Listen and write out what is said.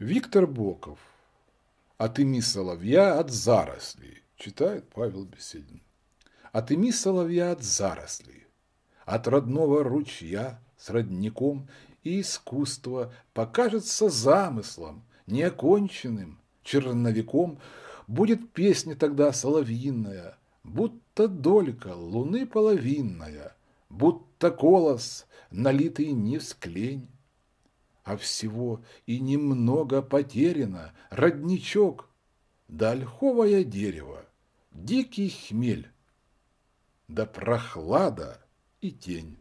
Виктор Боков. От ими соловья от зарослей, читает Павел Беседин. От ими соловья от зарослей, от родного ручья с родником и искусство покажется замыслом, неоконченным, черновиком, будет песня тогда соловьиная, будто долька луны половинная, будто колос, налитый не в склень а всего и немного потеряно, родничок, да ольховое дерево, дикий хмель, да прохлада и тень.